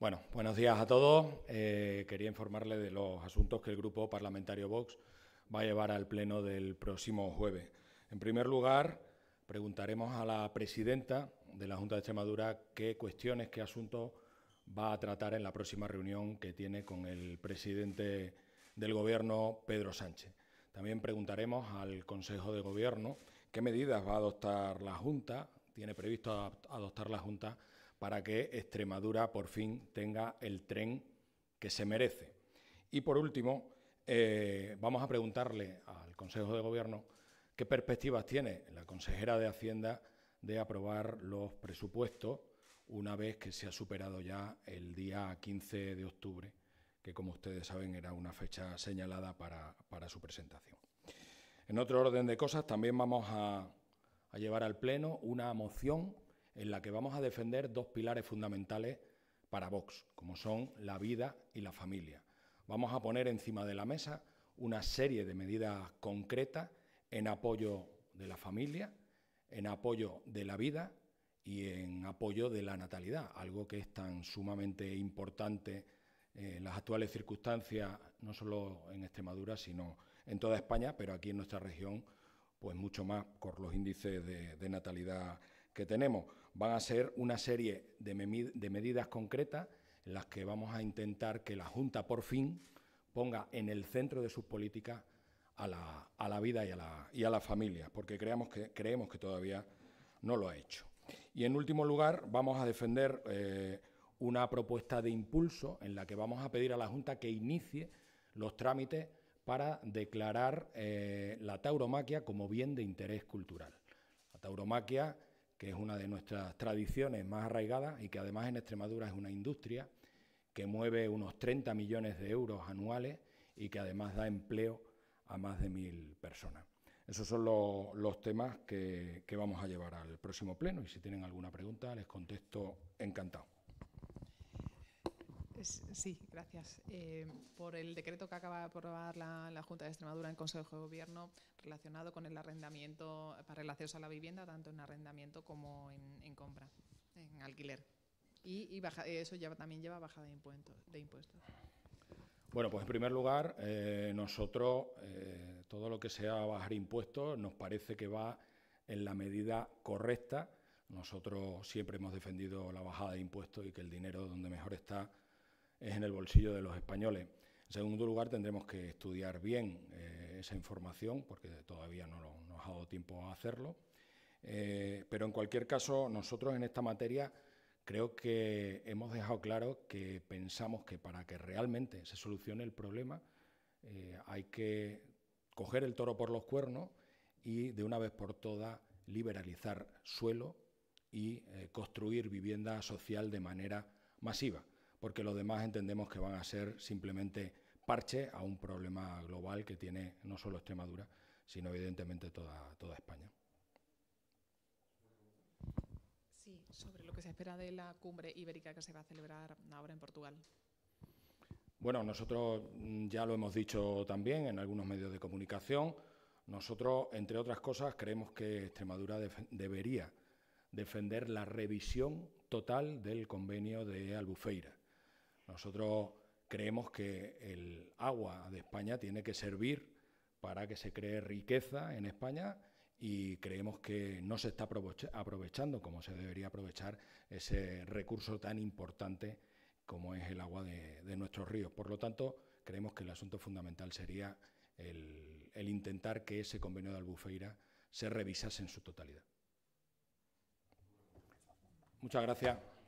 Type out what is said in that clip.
Bueno, buenos días a todos. Eh, quería informarle de los asuntos que el Grupo Parlamentario Vox va a llevar al Pleno del próximo jueves. En primer lugar, preguntaremos a la presidenta de la Junta de Extremadura qué cuestiones, qué asuntos va a tratar en la próxima reunión que tiene con el presidente del Gobierno, Pedro Sánchez. También preguntaremos al Consejo de Gobierno qué medidas va a adoptar la Junta, tiene previsto adoptar la Junta para que Extremadura por fin tenga el tren que se merece. Y por último, eh, vamos a preguntarle al Consejo de Gobierno qué perspectivas tiene la consejera de Hacienda de aprobar los presupuestos una vez que se ha superado ya el día 15 de octubre, que como ustedes saben era una fecha señalada para, su presentación. En otro orden de cosas, también vamos a llevar al Pleno una moción en la que vamos a defender dos pilares fundamentales para Vox, como son la vida y la familia. Vamos a poner encima de la mesa una serie de medidas concretas en apoyo de la familia, en apoyo de la vida y en apoyo de la natalidad, algo que es tan sumamente importante eh, en las actuales circunstancias, no solo en Extremadura, sino en toda España, pero aquí en nuestra región, pues mucho más por los índices de, de natalidad que tenemos van a ser una serie de, medidas concretas en las que vamos a intentar que la Junta por fin ponga en el centro de sus políticas a la, vida y a la, y familia, porque que, creemos que todavía no lo ha hecho. Y en último lugar, vamos a defender eh, una propuesta de impulso en la que vamos a pedir a la Junta que inicie los trámites para declarar eh, la tauromaquia como bien de interés cultural. La tauromaquia que es una de nuestras tradiciones más arraigadas y que además en Extremadura es una industria que mueve unos 30 millones de euros anuales y que además da empleo a más de mil personas. Esos son los temas que, que vamos a llevar al próximo pleno y si tienen alguna pregunta les contesto encantado. Sí, gracias. Eh, por el decreto que acaba de aprobar la, Junta de Extremadura en Consejo de Gobierno relacionado con el arrendamiento para el acceso a la vivienda, tanto en arrendamiento como en, compra, en alquiler. Y, eso también lleva bajada de impuestos. De impuestos. Bueno, pues en primer lugar, eh, nosotros eh, todo lo que sea bajar impuestos nos parece que va en la medida correcta. Nosotros siempre hemos defendido la bajada de impuestos y que el dinero donde mejor está es en el bolsillo de los españoles. En segundo lugar, tendremos que estudiar bien eh, esa información, porque todavía no nos ha dado tiempo a hacerlo. Eh, pero en cualquier caso, nosotros en esta materia creo que hemos dejado claro que pensamos que para que realmente se solucione el problema eh, hay que coger el toro por los cuernos y de una vez por todas liberalizar suelo y construir vivienda social de manera masiva porque los demás entendemos que van a ser simplemente parche a un problema global que tiene no solo Extremadura, sino evidentemente toda, toda España. Sí, sobre lo que se espera de la cumbre ibérica que se va a celebrar ahora en Portugal. Bueno, nosotros mm, ya lo hemos dicho también en algunos medios de comunicación. Nosotros, entre otras cosas, creemos que Extremadura debería defender la revisión total del convenio de Albufeira. Nosotros creemos que el agua de España tiene que servir para que se cree riqueza en España y creemos que no se está aprovechando como se debería aprovechar ese recurso tan importante como es el agua de, nuestros ríos. Por lo tanto, creemos que el asunto fundamental sería el, el intentar que ese convenio de Albufeira se revisase en su totalidad. Muchas gracias.